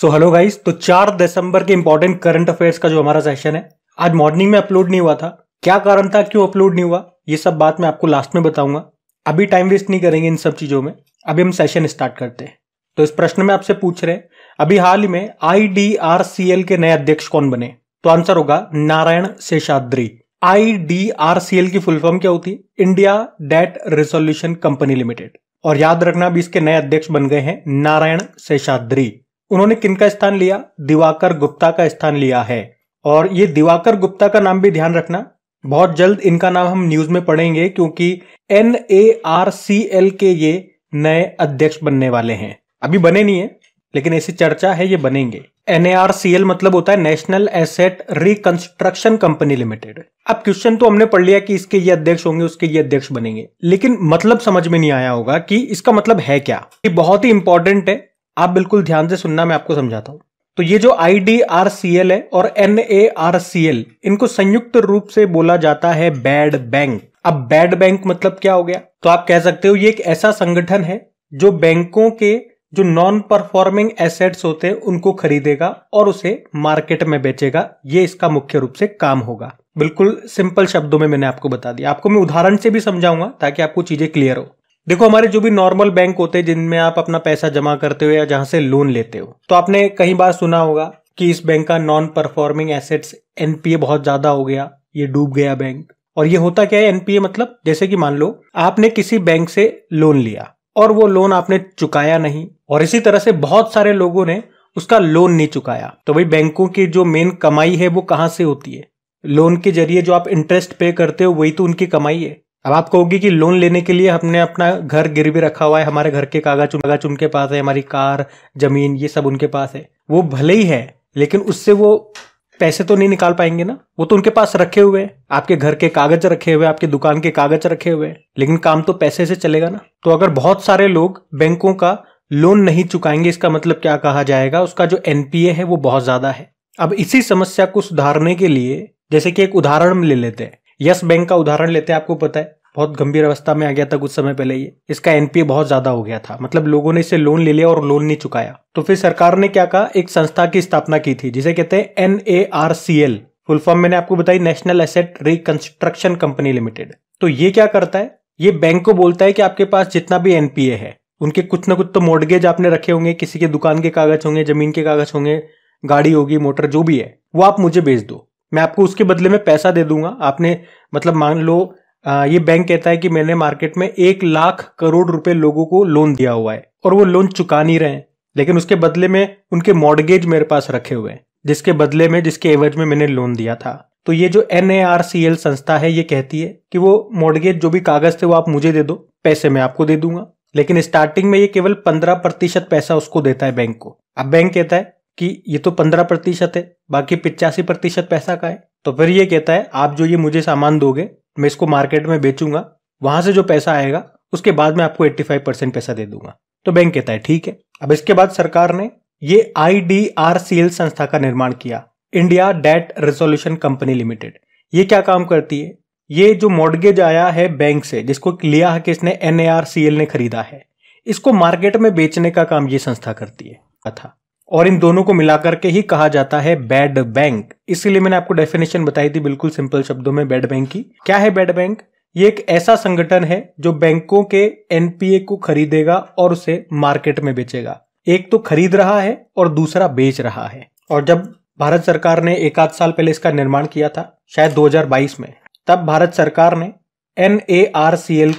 so hello guys तो चार दिसंबर के इंपॉर्टेंट करंट अफेयर्स का जो हमारा सेशन है आज मॉर्निंग में अपलोड नहीं हुआ था क्या कारण था क्यों अपलोड नहीं हुआ ये सब बात मैं आपको लास्ट में बताऊंगा अभी टाइम वेस्ट नहीं करेंगे इन सब चीजों में अभी हम सेशन स्टार्ट करते हैं तो इस प्रश्न में आपसे पूछ रहे हैं अभी हाल ही में आई के नए अध्यक्ष कौन बने तो आंसर होगा नारायण शेषाद्री आई की फुल फॉर्म क्या होती है India debt resolution company limited और याद रखना अभी इसके नए अध्यक्ष बन गए हैं नारायण शेषाद्री उन्होंने किन का स्थान लिया दिवाकर गुप्ता का स्थान लिया है और ये दिवाकर गुप्ता का नाम भी ध्यान रखना बहुत जल्द इनका नाम हम न्यूज में पढ़ेंगे क्योंकि N A R C L के ये नए अध्यक्ष बनने वाले हैं अभी बने नहीं है लेकिन ऐसी चर्चा है ये बनेंगे N A R C L मतलब होता है national asset reconstruction company limited अब क्वेश्चन तो हमने पढ़ लिया कि इसके ये अध्यक्ष होंगे उसके ये अध्यक्ष बनेंगे लेकिन मतलब समझ में नहीं आया होगा कि इसका मतलब है क्या ये बहुत ही इंपॉर्टेंट है आप बिल्कुल ध्यान से सुनना मैं आपको समझाता हूं तो ये जो I D R C L है और N A R C L इनको संयुक्त रूप से बोला जाता है बैड बैंक अब बैड बैंक मतलब क्या हो गया तो आप कह सकते हो ये एक ऐसा संगठन है जो बैंकों के जो नॉन परफॉर्मिंग एसेट्स होते हैं उनको खरीदेगा और उसे मार्केट में बेचेगा ये इसका मुख्य रूप से काम होगा बिल्कुल सिंपल शब्दों में मैंने आपको बता दिया आपको मैं उदाहरण से भी समझाऊंगा ताकि आपको चीजें क्लियर हो देखो हमारे जो भी नॉर्मल बैंक होते हैं जिनमें आप अपना पैसा जमा करते हो या जहां से लोन लेते हो तो आपने कई बार सुना होगा कि इस बैंक का नॉन परफॉर्मिंग एसेट्स एनपीए बहुत ज्यादा हो गया ये डूब गया बैंक और ये होता क्या है एनपीए मतलब जैसे कि मान लो आपने किसी बैंक से लोन लिया और वो लोन आपने चुकाया नहीं और इसी तरह से बहुत सारे लोगों ने उसका लोन नहीं चुकाया तो भाई बैंकों की जो मेन कमाई है वो कहाँ से होती है लोन के जरिए जो आप इंटरेस्ट पे करते हो वही तो उनकी कमाई है अब आप कहोगे कि लोन लेने के लिए हमने अपना घर गिरवी रखा हुआ है हमारे घर के कागज कागज उनके पास है हमारी कार जमीन ये सब उनके पास है वो भले ही है लेकिन उससे वो पैसे तो नहीं निकाल पाएंगे ना वो तो उनके पास रखे हुए हैं आपके घर के कागज रखे हुए आपके दुकान के कागज रखे हुए हैं लेकिन काम तो पैसे से चलेगा ना तो अगर बहुत सारे लोग बैंकों का लोन नहीं चुकाएंगे इसका मतलब क्या कहा जाएगा उसका जो एनपीए है वो बहुत ज्यादा है अब इसी समस्या को सुधारने के लिए जैसे कि एक उदाहरण ले लेते हैं यस बैंक का उदाहरण लेते हैं आपको पता है बहुत गंभीर अवस्था में आ गया था कुछ समय पहले ये इसका एनपीए बहुत ज्यादा हो गया था मतलब लोगों ने इसे लोन ले लिया और लोन नहीं चुकाया तो फिर सरकार ने क्या कहा एक संस्था की स्थापना की थी जिसे कहते हैं N A R C L full form मैंने आपको बताई national asset reconstruction company limited तो ये क्या करता है ये बैंक को बोलता है कि आपके पास जितना भी एनपीए है उनके कुछ ना कुछ तो मोडगेज आपने रखे होंगे किसी के दुकान के कागज होंगे जमीन के कागज होंगे गाड़ी होगी मोटर जो भी है वो आप मुझे बेच दो मैं आपको उसके बदले में पैसा दे दूंगा आपने मतलब मान लो ये बैंक कहता है कि मैंने मार्केट में एक लाख करोड़ रुपए लोगों को लोन दिया हुआ है और वो लोन चुका नहीं रहे लेकिन उसके बदले में उनके मॉडगेज मेरे पास रखे हुए हैं जिसके बदले में जिसके एवज में मैंने लोन दिया था तो ये जो एन संस्था है ये कहती है कि वो मॉडगेज जो भी कागज थे वो आप मुझे दे दो पैसे मैं आपको दे दूंगा लेकिन स्टार्टिंग में ये केवल पंद्रह प्रतिशत पैसा उसको देता है बैंक को अब बैंक कहता है कि ये तो पंद्रह प्रतिशत है बाकी पिचासी प्रतिशत पैसा का है तो फिर ये कहता है आप जो ये मुझे सामान दोगे मैं इसको मार्केट में बेचूंगा वहां से जो पैसा आएगा उसके बाद मैं आपको 85 परसेंट पैसा दे दूंगा तो बैंक कहता है ठीक है अब इसके बाद सरकार ने ये आई संस्था का निर्माण किया India debt resolution company limited ये क्या काम करती है ये जो मॉडगेज आया है बैंक से जिसको लिया है किसने एन ने खरीदा है इसको मार्केट में बेचने का काम ये संस्था करती है था और इन दोनों को मिलाकर के ही कहा जाता है बैड बैंक इसीलिए मैंने आपको डेफिनेशन बताई थी बिल्कुल सिंपल शब्दों में बैड बैंक की क्या है बैड बैंक ये एक ऐसा संगठन है जो बैंकों के एनपीए को खरीदेगा और उसे मार्केट में बेचेगा एक तो खरीद रहा है और दूसरा बेच रहा है और जब भारत सरकार ने एक आध साल पहले इसका निर्माण किया था शायद 2022 में तब भारत सरकार ने एन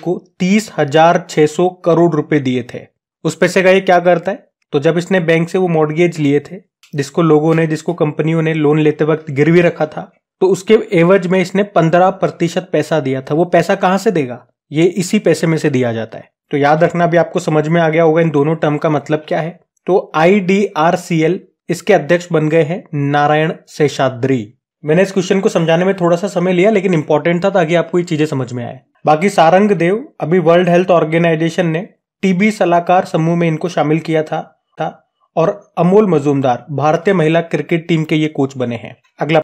को तीस हजार सौ करोड़ रुपए दिए थे उस पैसे का ये क्या करता है तो जब इसने बैंक से वो मॉडगेज लिए थे जिसको लोगों ने जिसको कंपनियों ने लोन लेते वक्त गिरवी रखा था तो उसके एवज में इसने पंद्रह प्रतिशत पैसा दिया था वो पैसा कहाँ से देगा ये इसी पैसे में से दिया जाता है तो याद रखना भी आपको समझ में आ गया होगा इन दोनों टर्म का मतलब क्या है तो आई इसके अध्यक्ष बन गए हैं नारायण शेषाद्री मैंने इस क्वेश्चन को समझाने में थोड़ा सा समय लिया लेकिन इंपॉर्टेंट था ताकि आपको ये चीजें समझ में आए बाकी सारंग देव अभी वर्ल्ड हेल्थ ऑर्गेनाइजेशन ने टीबी सलाहकार समूह में इनको शामिल किया था था और अमोल मजूमदार भारतीय महिला क्रिकेट टीम के ये कोच बने हैं अगला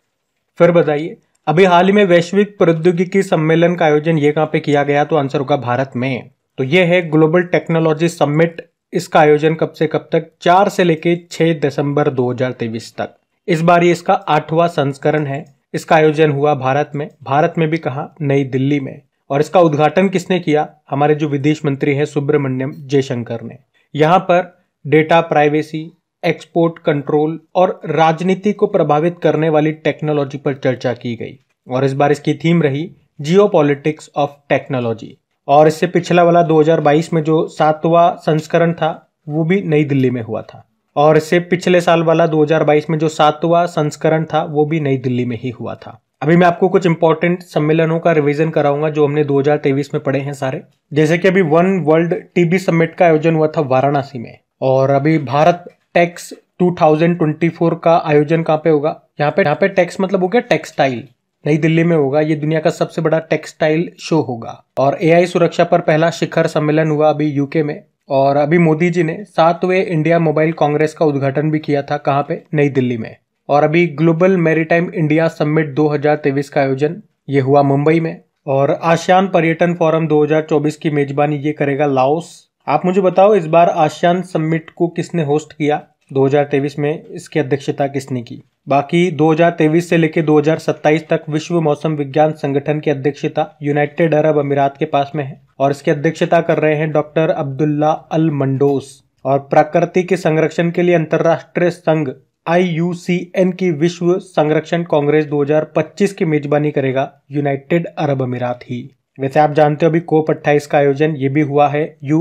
फिर बताइए अभी हाल ही में वैश्विक प्रौद्योगिकी सम्मेलन का आयोजन ये कहाँ पे किया गया तो आंसर होगा भारत में तो ये है ग्लोबल टेक्नोलॉजी समिट इसका आयोजन कब से कब तक चार से लेके छह दिसंबर दो तक इस बार ये इसका आठवां संस्करण है इसका आयोजन हुआ भारत में भारत में भी कहा नई दिल्ली में और इसका उद्घाटन किसने किया हमारे जो विदेश मंत्री हैं सुब्रमण्यम जयशंकर ने यहाँ पर डेटा प्राइवेसी एक्सपोर्ट कंट्रोल और राजनीति को प्रभावित करने वाली टेक्नोलॉजी पर चर्चा की गई और इस बार इसकी थीम रही जियो ऑफ टेक्नोलॉजी और इससे पिछला वाला 2022 में जो सातवां संस्करण था वो भी नई दिल्ली में हुआ था और इससे पिछले साल वाला 2022 में जो सातवां संस्करण था वो भी नई दिल्ली में ही हुआ था अभी मैं आपको कुछ इंपॉर्टेंट सम्मेलनों का रिवीजन कराऊंगा जो हमने 2023 में पढ़े हैं सारे जैसे कि अभी वन वर्ल्ड टीबी समिट का आयोजन हुआ था वाराणसी में और अभी भारत टैक्स 2024 का आयोजन कहाँ पे होगा यहाँ पे यहाँ पे टैक्स मतलब हो गया टेक्सटाइल नई दिल्ली में होगा ये दुनिया का सबसे बड़ा टेक्सटाइल शो होगा और एआई सुरक्षा पर पहला शिखर सम्मेलन हुआ अभी यूके में और अभी मोदी जी ने सातवें इंडिया मोबाइल कांग्रेस का उद्घाटन भी किया था कहाँ पे नई दिल्ली में और अभी ग्लोबल मेरीटाइम इंडिया समिट 2023 का आयोजन ये हुआ मुंबई में और आसियान पर्यटन फोरम 2024 की मेजबानी ये करेगा लाओस आप मुझे बताओ इस बार आसियान समिट को किसने होस्ट किया 2023 में इसकी अध्यक्षता किसने की बाकी 2023 से लेकर 2027 तक विश्व मौसम विज्ञान संगठन की अध्यक्षता यूनाइटेड अरब अमीरात के पास में है और इसकी अध्यक्षता कर रहे हैं डॉक्टर अब्दुल्ला अल मंडोस और प्रकृति के संरक्षण के लिए अंतर्राष्ट्रीय संघ आई की विश्व संरक्षण कांग्रेस 2025 की मेजबानी करेगा यूनाइटेड अरब अमीरात ही वैसे आप जानते हो अभी कोप अट्ठाईस का आयोजन ये भी हुआ है यू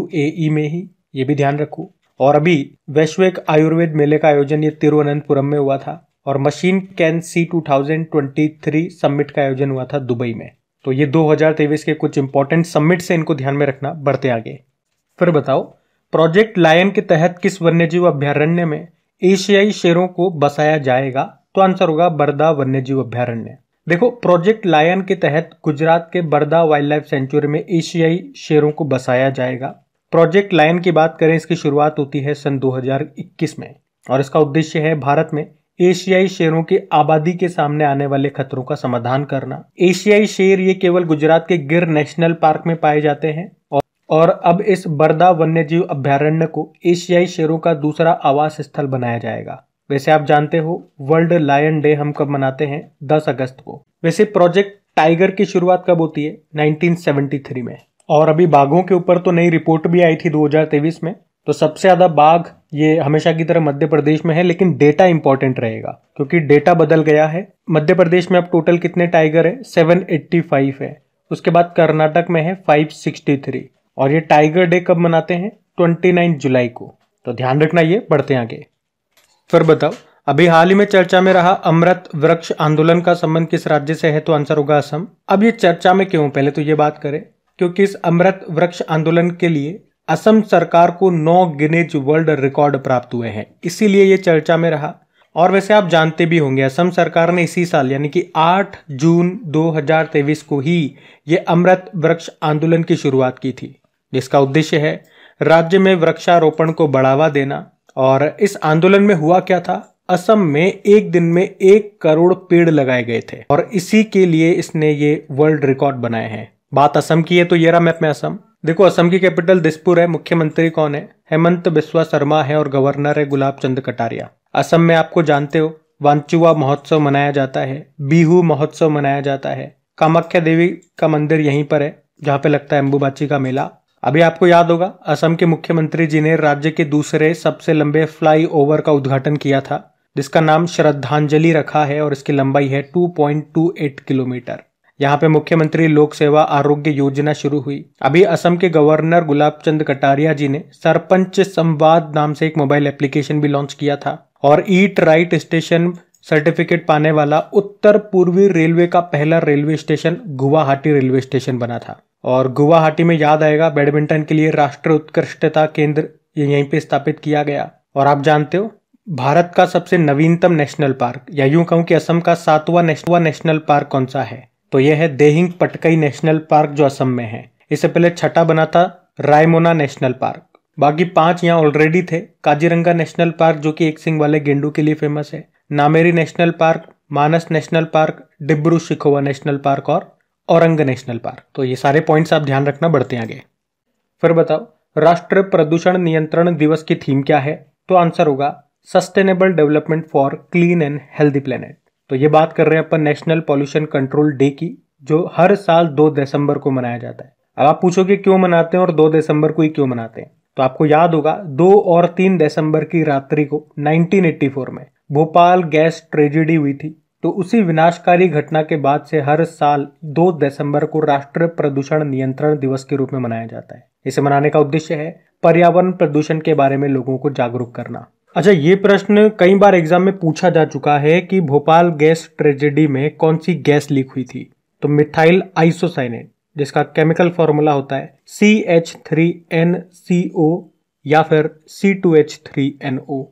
में ही ये भी ध्यान रखो और अभी वैश्विक आयुर्वेद मेले का आयोजन ये तिरुवनंतपुरम में हुआ था और मशीन कैन सी 2023 समिट का आयोजन हुआ था दुबई में तो ये 2023 के कुछ इंपॉर्टेंट समिट से इनको ध्यान में रखना बढ़ते आगे फिर बताओ प्रोजेक्ट लायन के तहत किस वन्यजीव अभ्यारण्य में एशियाई शेरों को बसाया जाएगा तो आंसर होगा बरदा वन्यजीव अभ्यारण्य देखो प्रोजेक्ट लायन के तहत गुजरात के बर्दा वाइल्ड लाइफ सेंचुरी में एशियाई शेरों को बसाया जाएगा प्रोजेक्ट लायन की बात करें इसकी शुरुआत होती है सन 2021 में और इसका उद्देश्य है भारत में एशियाई शेरों की आबादी के सामने आने वाले खतरों का समाधान करना एशियाई शेर ये केवल गुजरात के गिर नेशनल पार्क में पाए जाते हैं और अब इस बर्दा वन्यजीव अभ्यारण्य को एशियाई शेरों का दूसरा आवास स्थल बनाया जाएगा वैसे आप जानते हो वर्ल्ड लायन डे हम कब मनाते हैं 10 अगस्त को वैसे प्रोजेक्ट टाइगर की शुरुआत कब होती है 1973 में और अभी बाघों के ऊपर तो नई रिपोर्ट भी आई थी 2023 में तो सबसे ज़्यादा बाघ ये हमेशा की तरह मध्य प्रदेश में है लेकिन डेटा इंपॉर्टेंट रहेगा क्योंकि डेटा बदल गया है मध्य प्रदेश में अब टोटल कितने टाइगर है सेवन है उसके बाद कर्नाटक में है 563 और ये टाइगर डे कब मनाते हैं 29 जुलाई को तो ध्यान रखना ये बढ़ते आगे फिर बताओ अभी हाल ही में चर्चा में रहा अमृत वृक्ष आंदोलन का संबंध किस राज्य से है तो आंसर होगा असम अब ये चर्चा में क्यों पहले तो ये बात करें क्योंकि इस अमृत वृक्ष आंदोलन के लिए असम सरकार को नौ गिनेज वर्ल्ड रिकॉर्ड प्राप्त हुए हैं इसीलिए ये चर्चा में रहा और वैसे आप जानते भी होंगे असम सरकार ने इसी साल यानी कि 8 जून 2023 को ही ये अमृत वृक्ष आंदोलन की शुरुआत की थी जिसका उद्देश्य है राज्य में वृक्षारोपण को बढ़ावा देना और इस आंदोलन में हुआ क्या था असम में एक दिन में एक करोड़ पेड़ लगाए गए थे और इसी के लिए इसने ये वर्ल्ड रिकॉर्ड बनाए हैं बात असम की है तो ये रहा मैप में असम देखो असम की कैपिटल दिसपुर है मुख्यमंत्री कौन है हेमंत बिस्वा शर्मा है और गवर्नर है गुलाब चंद कटारिया असम में आपको जानते हो वांचुआ महोत्सव मनाया जाता है बिहू महोत्सव मनाया जाता है कामाख्या देवी का मंदिर यहीं पर है जहाँ पे लगता है अम्बुबाची का मेला अभी आपको याद होगा असम के मुख्यमंत्री जी ने राज्य के दूसरे सबसे लंबे फ्लाईओवर का उद्घाटन किया था जिसका नाम श्रद्धांजलि रखा है और इसकी लंबाई है 2.28 किलोमीटर यहाँ पे मुख्यमंत्री लोक सेवा आरोग्य योजना शुरू हुई अभी असम के गवर्नर गुलाब चंद कटारिया जी ने सरपंच संवाद नाम से एक मोबाइल एप्लीकेशन भी लॉन्च किया था और ईट राइट स्टेशन सर्टिफिकेट पाने वाला उत्तर पूर्वी रेलवे का पहला railway station Guwahati railway station बना था और गुवाहाटी में याद आएगा बैडमिंटन के लिए राष्ट्रीय उत्कृष्टता केंद्र ये यहीं पे स्थापित किया गया और आप जानते हो भारत का सबसे नवीनतम नेशनल पार्क या यूं कहूं कि असम का सातवां नेशनवा नेशनल पार्क कौन सा है तो यह है देहिंग पटकई नेशनल पार्क जो असम में है इससे पहले छठा बना था रायमोना नेशनल पार्क बाकी पांच यहाँ ऑलरेडी थे काजीरंगा नेशनल पार्क जो कि एक सिंह वाले गेंडू के लिए फेमस है Nameri national park Manas national park Dibru Saikhowa national park और औरंग नेशनल पार्क तो ये सारे पॉइंट्स आप ध्यान रखना बढ़ते आगे फिर बताओ राष्ट्र प्रदूषण नियंत्रण दिवस की थीम क्या है तो आंसर होगा sustainable development for clean and healthy planet तो ये बात कर रहे हैं अपन नेशनल पॉल्यूशन कंट्रोल डे की जो हर साल दो दिसंबर को मनाया जाता है अब आप पूछोगे क्यों मनाते हैं और दो दिसंबर को ही क्यों मनाते हैं तो आपको याद होगा दो और तीन दिसंबर की रात्रि को 1984 में भोपाल गैस ट्रेजिडी हुई थी तो उसी विनाशकारी घटना के बाद से हर साल 2 दिसंबर को राष्ट्रीय प्रदूषण नियंत्रण दिवस के रूप में मनाया जाता है इसे मनाने का उद्देश्य है पर्यावरण प्रदूषण के बारे में लोगों को जागरूक करना अच्छा ये प्रश्न कई बार एग्जाम में पूछा जा चुका है कि भोपाल गैस ट्रेजेडी में कौन सी गैस लीक हुई थी तो मिथाइल आइसोसाइनेट जिसका केमिकल फॉर्मूला होता है C H three N C O या फिर C two H three N O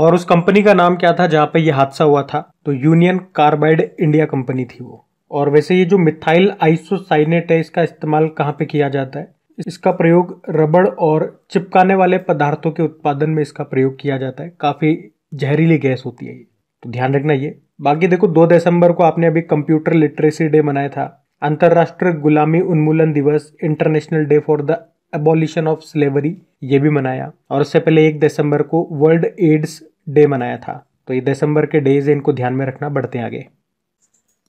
और उस कंपनी का नाम क्या था जहाँ पे ये हादसा हुआ था तो यूनियन कार्बाइड इंडिया कंपनी थी वो और वैसे ये जो मिथाइल आइसोसाइनेट है इसका इस्तेमाल कहाँ पे किया जाता है इसका प्रयोग रबड़ और चिपकाने वाले पदार्थों के उत्पादन में इसका प्रयोग किया जाता है काफ़ी जहरीली गैस होती है ये तो ध्यान रखना ये बाकी देखो दो दिसंबर को आपने अभी कंप्यूटर लिटरेसी डे मनाया था अंतर्राष्ट्रीय गुलामी उन्मूलन दिवस international day for the abolition of slavery ये भी मनाया और उससे पहले एक दिसंबर को वर्ल्ड एड्स डे मनाया था तो ये दिसंबर के डेज इनको ध्यान में रखना बढ़ते आगे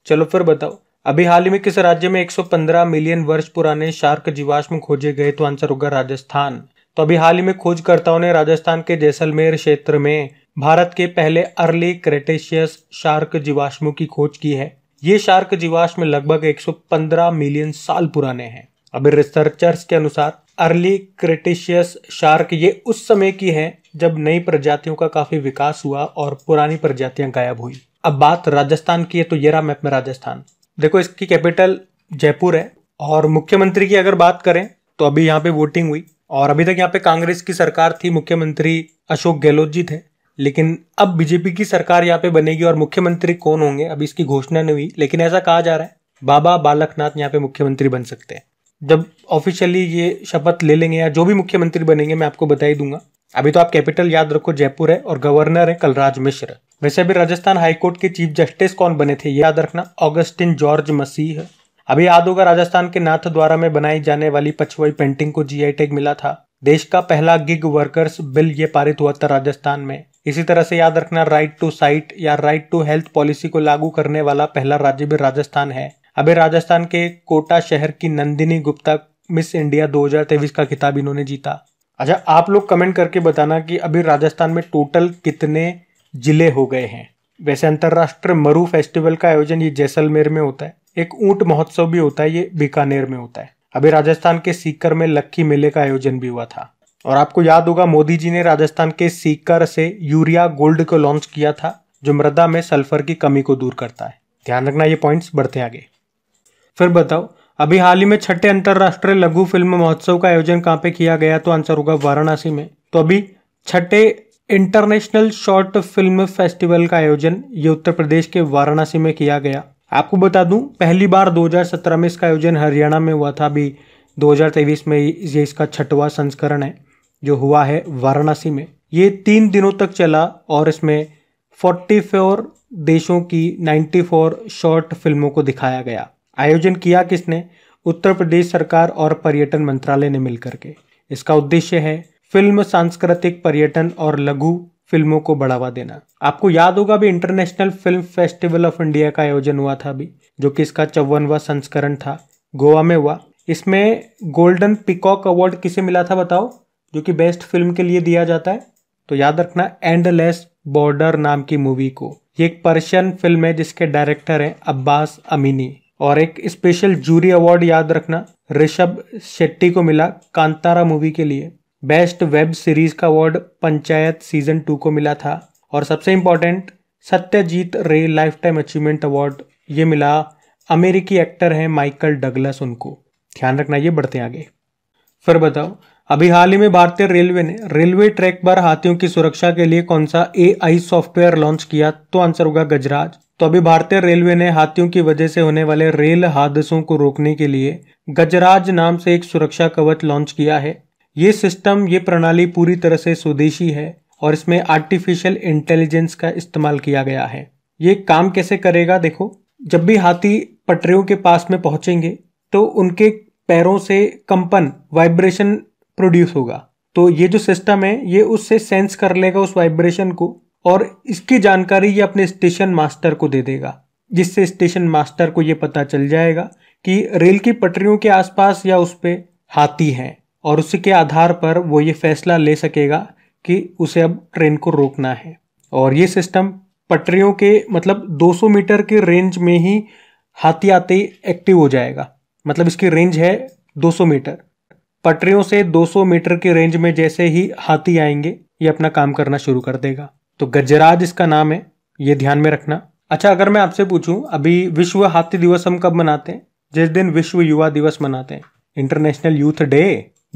चलो फिर बताओ अभी हाल ही में किस राज्य में 115 मिलियन वर्ष पुराने शार्क जीवाश्म खोजे गए तो आंसर होगा राजस्थान तो अभी हाल ही में खोजकर्ताओं ने राजस्थान के जैसलमेर क्षेत्र में भारत के पहले अर्ली क्रेटेशियस शार्क जीवाश्मों की खोज की है ये शार्क जीवाश्म लगभग 115 मिलियन साल पुराने हैं अभी रिसर्चर्स के अनुसार अर्ली क्रिटिशियस शार्क ये उस समय की है जब नई प्रजातियों का काफ़ी विकास हुआ और पुरानी प्रजातियां गायब हुई अब बात राजस्थान की है तो ये रहा मैप में राजस्थान देखो इसकी कैपिटल जयपुर है और मुख्यमंत्री की अगर बात करें तो अभी यहाँ पे वोटिंग हुई और अभी तक यहाँ पे कांग्रेस की सरकार थी मुख्यमंत्री अशोक गहलोत जी थे लेकिन अब बीजेपी की सरकार यहाँ पे बनेगी और मुख्यमंत्री कौन होंगे अभी इसकी घोषणा नहीं हुई लेकिन ऐसा कहा जा रहा है बाबा बालकनाथ यहाँ पे मुख्यमंत्री बन सकते हैं जब ऑफिशियली ये शपथ ले लेंगे या जो भी मुख्यमंत्री बनेंगे मैं आपको बता ही दूंगा अभी तो आप कैपिटल याद रखो जयपुर है और गवर्नर है कलराज मिश्र वैसे अभी राजस्थान हाईकोर्ट के चीफ जस्टिस कौन बने थे याद रखना ऑगस्टिन जॉर्ज मसीह अभी याद होगा राजस्थान के नाथ द्वारा में बनाई जाने वाली पछवाई पेंटिंग को जीआई टैग मिला था देश का पहला गिग वर्कर्स बिल ये पारित हुआ था राजस्थान में इसी तरह से याद रखना राइट टू साइट या राइट टू हेल्थ पॉलिसी को लागू करने वाला पहला राज्य भी राजस्थान है अभी राजस्थान के कोटा शहर की नंदिनी गुप्ता मिस इंडिया 2023 का खिताब इन्होंने जीता अच्छा आप लोग कमेंट करके बताना कि अभी राजस्थान में टोटल कितने जिले हो गए हैं वैसे अंतर्राष्ट्रीय मरु फेस्टिवल का आयोजन ये जैसलमेर में होता है एक ऊंट महोत्सव भी होता है ये बीकानेर में होता है अभी राजस्थान के सीकर में लक्की मेले का आयोजन भी हुआ था और आपको याद होगा मोदी जी ने राजस्थान के सीकर से यूरिया गोल्ड को लॉन्च किया था जो मृदा में सल्फर की कमी को दूर करता है ध्यान रखना ये पॉइंट्स बढ़ते आगे फिर बताओ अभी हाल ही में छठे अंतर्राष्ट्रीय लघु फिल्म महोत्सव का आयोजन कहाँ पे किया गया तो आंसर होगा वाराणसी में तो अभी छठे इंटरनेशनल शॉर्ट फिल्म फेस्टिवल का आयोजन ये उत्तर प्रदेश के वाराणसी में किया गया आपको बता दूं पहली बार 2017 में इसका आयोजन हरियाणा में हुआ था अभी 2023 में ये इसका छठवां संस्करण है जो हुआ है वाराणसी में ये तीन दिनों तक चला और इसमें 44 देशों की 94 शॉर्ट फिल्मों को दिखाया गया आयोजन किया किसने उत्तर प्रदेश सरकार और पर्यटन मंत्रालय ने मिलकर के इसका उद्देश्य है फिल्म सांस्कृतिक पर्यटन और लघु फिल्मों को बढ़ावा देना आपको याद होगा भी international film festival of India का आयोजन हुआ था अभी जो कि इसका चौवनवा संस्करण था गोवा में हुआ इसमें गोल्डन पिकॉक अवार्ड किसे मिला था बताओ जो कि बेस्ट फिल्म के लिए दिया जाता है तो याद रखना एंडलेस बॉर्डर नाम की मूवी को ये एक पर्शियन फिल्म है जिसके डायरेक्टर हैं अब्बास अमीनी और एक स्पेशल जूरी अवार्ड याद रखना ऋषभ शेट्टी को मिला कांतारा मूवी के लिए बेस्ट वेब सीरीज का अवार्ड पंचायत सीजन टू को मिला था और सबसे इंपॉर्टेंट सत्यजीत रे लाइफ टाइम अचीवमेंट अवार्ड ये मिला अमेरिकी एक्टर है माइकल डगलस उनको ध्यान रखना ये बढ़ते आगे फिर बताओ अभी हाल ही में भारतीय रेलवे ने रेलवे ट्रैक पर हाथियों की सुरक्षा के लिए कौन सा एआई सॉफ्टवेयर लॉन्च किया तो आंसर होगा गजराज तो अभी भारतीय रेलवे ने हाथियों की वजह से होने वाले रेल हादसों को रोकने के लिए गजराज नाम से एक सुरक्षा कवच लॉन्च किया है ये सिस्टम ये प्रणाली पूरी तरह से स्वदेशी है और इसमें आर्टिफिशियल इंटेलिजेंस का इस्तेमाल किया गया है ये काम कैसे करेगा देखो जब भी हाथी पटरियों के पास में पहुंचेंगे तो उनके पैरों से कंपन वाइब्रेशन प्रोड्यूस होगा तो ये जो सिस्टम है ये उससे सेंस कर लेगा उस वाइब्रेशन को और इसकी जानकारी ये अपने स्टेशन मास्टर को दे देगा जिससे स्टेशन मास्टर को ये पता चल जाएगा कि रेल की पटरियों के आसपास या उस पर हाथी हैं और उसी के आधार पर वो ये फैसला ले सकेगा कि उसे अब ट्रेन को रोकना है और ये सिस्टम पटरियों के मतलब 200 मीटर के रेंज में ही हाथी आते ही एक्टिव हो जाएगा मतलब इसकी रेंज है 200 मीटर पटरियों से 200 मीटर के रेंज में जैसे ही हाथी आएंगे ये अपना काम करना शुरू कर देगा तो गजराज इसका नाम है ये ध्यान में रखना अच्छा अगर मैं आपसे पूछूं अभी विश्व हाथी दिवस हम कब मनाते हैं जिस दिन विश्व युवा दिवस मनाते हैं इंटरनेशनल यूथ डे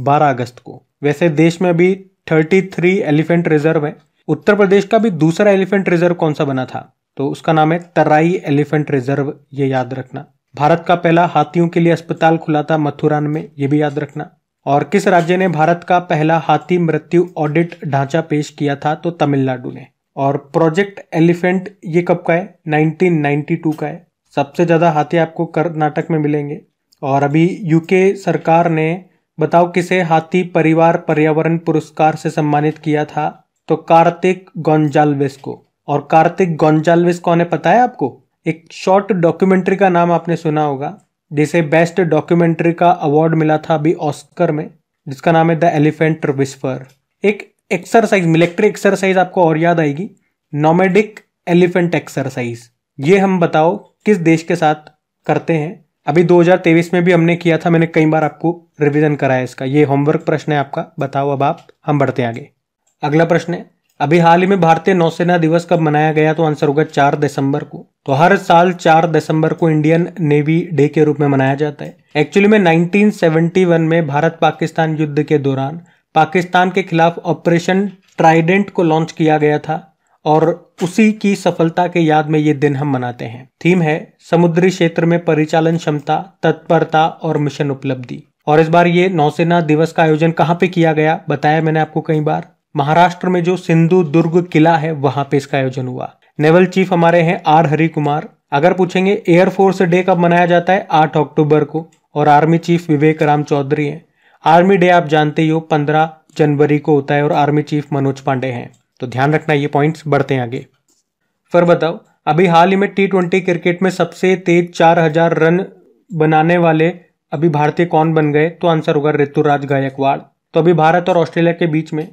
12 अगस्त को वैसे देश में अभी 33 एलिफेंट रिजर्व है उत्तर प्रदेश का भी दूसरा एलिफेंट रिजर्व कौन सा बना था तो उसका नाम है तराई एलिफेंट रिजर्व ये याद रखना भारत का पहला हाथियों के लिए अस्पताल खुला था मथुरान में ये भी याद रखना और किस राज्य ने भारत का पहला हाथी मृत्यु ऑडिट ढांचा पेश किया था तो तमिलनाडु ने और प्रोजेक्ट एलिफेंट ये कब का है 1992 का है सबसे ज़्यादा हाथी आपको कर्नाटक में मिलेंगे और अभी यूके सरकार ने बताओ किसे हाथी परिवार पर्यावरण पुरस्कार से सम्मानित किया था तो कार्तिक गोंजालवेस को और कार्तिक गोंजालवेस कौन है पता है आपको एक शॉर्ट डॉक्यूमेंट्री का नाम आपने सुना होगा जिसे बेस्ट डॉक्यूमेंट्री का अवार्ड मिला था अभी ऑस्कर में जिसका नाम है द एलिफेंट विस्फर एक एक्सरसाइज मिलिट्री एक्सरसाइज आपको और याद आएगी नोमेडिक एलिफेंट एक्सरसाइज ये हम बताओ किस देश के साथ करते हैं अभी 2023 में भी हमने किया था मैंने कई बार आपको रिवीजन कराया इसका ये होमवर्क प्रश्न है आपका बताओ अब आप हम बढ़ते आगे अगला प्रश्न है अभी हाल ही में भारतीय नौसेना दिवस कब मनाया गया तो आंसर होगा चार दिसंबर को तो हर साल चार दिसंबर को इंडियन नेवी डे के रूप में मनाया जाता है एक्चुअली में 1971 में भारत पाकिस्तान युद्ध के दौरान पाकिस्तान के खिलाफ ऑपरेशन ट्राइडेंट को लॉन्च किया गया था और उसी की सफलता के याद में ये दिन हम मनाते हैं थीम है समुद्री क्षेत्र में परिचालन क्षमता तत्परता और मिशन उपलब्धि और इस बार ये नौसेना दिवस का आयोजन कहाँ पे किया गया बताया मैंने आपको कई बार महाराष्ट्र में जो सिंधु दुर्ग किला है वहां पे इसका आयोजन हुआ नेवल चीफ हमारे हैं आर हरि कुमार अगर पूछेंगे एयरफोर्स डे कब मनाया जाता है आठ अक्टूबर को और आर्मी चीफ विवेक राम चौधरी हैं आर्मी डे आप जानते ही हो पंद्रह जनवरी को होता है और आर्मी चीफ मनोज पांडे हैं तो ध्यान रखना ये पॉइंट्स बढ़ते हैं आगे फिर बताओ अभी हाल ही में टी ट्वेंटी क्रिकेट में सबसे तेज चार हजार रन बनाने वाले अभी भारतीय कौन बन गए तो आंसर होगा ऋतुराज गायकवाड़ तो अभी भारत और ऑस्ट्रेलिया के बीच में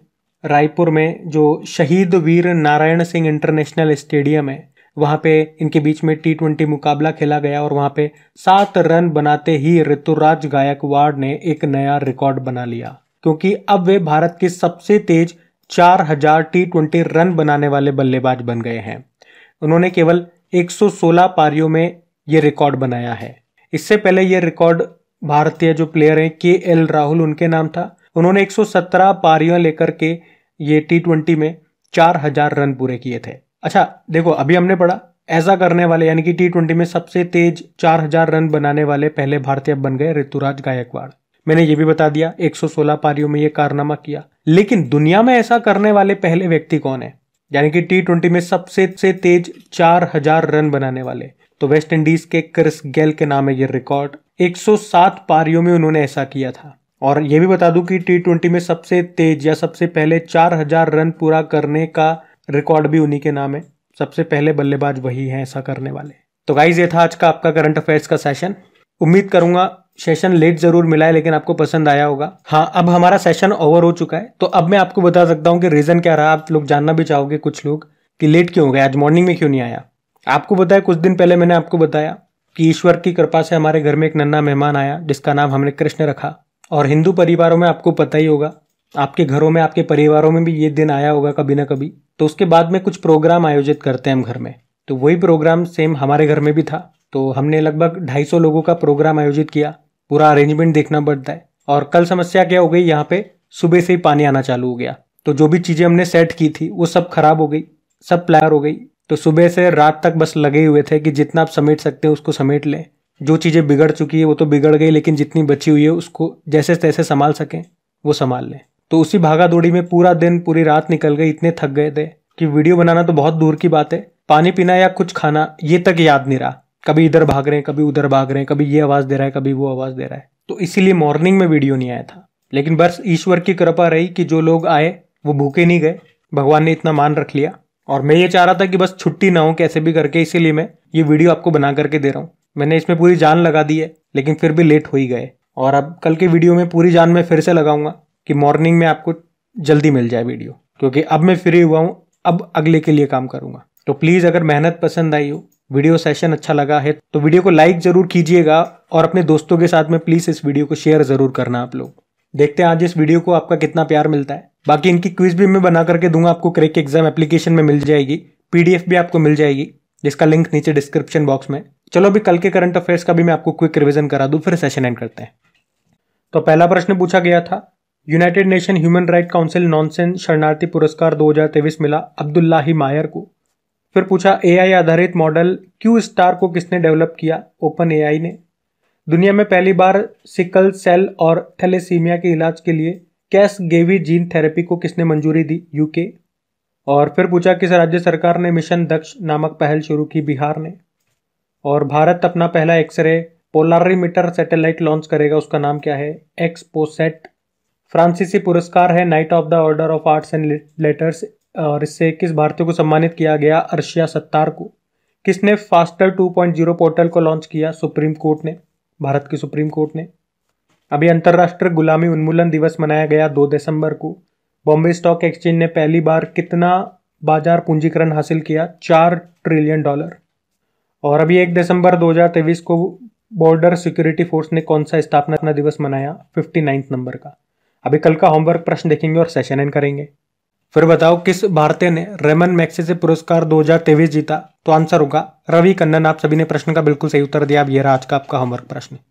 रायपुर में जो शहीद वीर नारायण सिंह इंटरनेशनल स्टेडियम है वहाँ पे इनके बीच में टी ट्वेंटी मुकाबला खेला गया और वहाँ पे सात रन बनाते ही ऋतुराज गायकवाड़ ने एक नया रिकॉर्ड बना लिया क्योंकि अब वे भारत के सबसे तेज चार हजार टी ट्वेंटी रन बनाने वाले बल्लेबाज बन गए हैं उन्होंने केवल 116 पारियों में ये रिकॉर्ड बनाया है इससे पहले ये रिकॉर्ड भारतीय जो प्लेयर हैं के एल राहुल उनके नाम था उन्होंने 117 पारियां लेकर के ये टी ट्वेंटी में चार हजार रन पूरे किए थे अच्छा देखो अभी हमने पढ़ा ऐसा करने वाले यानी कि टी ट्वेंटी में सबसे तेज चार हजार रन बनाने वाले पहले भारतीय बन गए ऋतुराज गायकवाड़ मैंने ये भी बता दिया 116 पारियों में ये कारनामा किया लेकिन दुनिया में ऐसा करने वाले पहले व्यक्ति कौन है यानी कि टी ट्वेंटी में सबसे से तेज चार हजार रन बनाने वाले तो वेस्ट इंडीज के क्रिस गेल के नाम है ये रिकॉर्ड 107 पारियों में उन्होंने ऐसा किया था और ये भी बता दूं कि टी ट्वेंटी में सबसे तेज या सबसे पहले चार हजार रन पूरा करने का रिकॉर्ड भी उन्हीं के नाम है सबसे पहले बल्लेबाज वही है ऐसा करने वाले तो गाइज ये था आज का आपका करंट अफेयर्स का सेशन उम्मीद करूंगा सेशन लेट जरूर मिला है लेकिन आपको पसंद आया होगा हाँ अब हमारा सेशन ओवर हो चुका है तो अब मैं आपको बता सकता हूँ कि रीज़न क्या रहा आप लोग जानना भी चाहोगे कुछ लोग कि लेट क्यों हो गया आज मॉर्निंग में क्यों नहीं आया आपको बताया कुछ दिन पहले मैंने आपको बताया कि ईश्वर की कृपा से हमारे घर में एक नन्ना मेहमान आया जिसका नाम हमने कृष्ण रखा और हिंदू परिवारों में आपको पता ही होगा आपके घरों में आपके परिवारों में भी ये दिन आया होगा कभी ना कभी तो उसके बाद में कुछ प्रोग्राम आयोजित करते हैं हम घर में तो वही प्रोग्राम सेम हमारे घर में भी था तो हमने लगभग 250 लोगों का प्रोग्राम आयोजित किया पूरा अरेंजमेंट देखना पड़ता है और कल समस्या क्या हो गई यहाँ पे सुबह से ही पानी आना चालू हो गया तो जो भी चीज़ें हमने सेट की थी वो सब खराब हो गई सब प्लायर हो गई तो सुबह से रात तक बस लगे हुए थे कि जितना आप समेट सकते हैं उसको समेट लें जो चीज़ें बिगड़ चुकी है वो तो बिगड़ गई लेकिन जितनी बची हुई है उसको जैसे तैसे संभाल सकें वो संभाल लें तो उसी भागा दौड़ी में पूरा दिन पूरी रात निकल गई इतने थक गए थे कि वीडियो बनाना तो बहुत दूर की बात है पानी पीना या कुछ खाना ये तक याद नहीं रहा कभी इधर भाग रहे हैं कभी उधर भाग रहे हैं कभी ये आवाज़ दे रहा है कभी वो आवाज़ दे रहा है तो इसीलिए मॉर्निंग में वीडियो नहीं आया था लेकिन बस ईश्वर की कृपा रही कि जो लोग आए वो भूखे नहीं गए भगवान ने इतना मान रख लिया और मैं ये चाह रहा था कि बस छुट्टी ना हो कैसे भी करके इसीलिए मैं ये वीडियो आपको बना करके दे रहा हूँ मैंने इसमें पूरी जान लगा दी है लेकिन फिर भी लेट हो ही गए और अब कल के वीडियो में पूरी जान मैं फिर से लगाऊंगा कि मॉर्निंग में आपको जल्दी मिल जाए वीडियो क्योंकि अब मैं फ्री हुआ हूँ अब अगले के लिए काम करूंगा तो प्लीज़ अगर मेहनत पसंद आई हो वीडियो सेशन अच्छा लगा है तो वीडियो को लाइक ज़रूर कीजिएगा और अपने दोस्तों के साथ में प्लीज़ इस वीडियो को शेयर ज़रूर करना आप लोग देखते हैं आज इस वीडियो को आपका कितना प्यार मिलता है बाकी इनकी क्विज भी मैं बना करके दूंगा आपको क्रेक एग्जाम एप्लीकेशन में मिल जाएगी पीडीएफ भी आपको मिल जाएगी जिसका लिंक नीचे डिस्क्रिप्शन बॉक्स में चलो अभी कल के करंट अफेयर्स का भी मैं आपको क्विक रिविजन करा दूँ फिर सेशन एंड करते हैं तो पहला प्रश्न पूछा गया था United Nation human right council Nansen शरणार्थी पुरस्कार 2023 मिला अब्दुल्ला ही मायर को फिर पूछा एआई आधारित मॉडल क्यू स्टार को किसने डेवलप किया ओपन एआई ने दुनिया में पहली बार सिकल सेल और थैलेसीमिया के इलाज के लिए कैश गेवी जीन थेरेपी को किसने मंजूरी दी यूके और फिर पूछा किस राज्य सरकार ने मिशन दक्ष नामक पहल शुरू की बिहार ने और भारत अपना पहला एक्सरे पोलारीमीटर सैटेलाइट लॉन्च करेगा उसका नाम क्या है एक्सपोसेट फ्रांसीसी पुरस्कार है knight of the order of arts and letters और इससे किस भारतीय को सम्मानित किया गया अर्शिया सत्तार को किसने फास्टर 2.0 पोर्टल को लॉन्च किया सुप्रीम कोर्ट ने भारत की सुप्रीम कोर्ट ने अभी अंतर्राष्ट्रीय गुलामी उन्मूलन दिवस मनाया गया दो दिसंबर को बॉम्बे स्टॉक एक्सचेंज ने पहली बार कितना बाजार पूंजीकरण हासिल किया चार ट्रिलियन डॉलर और अभी एक दिसंबर 2023 को बॉर्डर सिक्योरिटी फोर्स ने कौन सा स्थापना दिवस मनाया फिफ्टी नंबर का अभी कल का होमवर्क प्रश्न देखेंगे और सेशन एंड करेंगे फिर बताओ किस भारतीय ने रेमन से पुरस्कार 2023 जीता तो आंसर होगा रवि कन्नन आप सभी ने प्रश्न का बिल्कुल सही उत्तर दिया अब यह रहा आज का आपका होमवर्क प्रश्न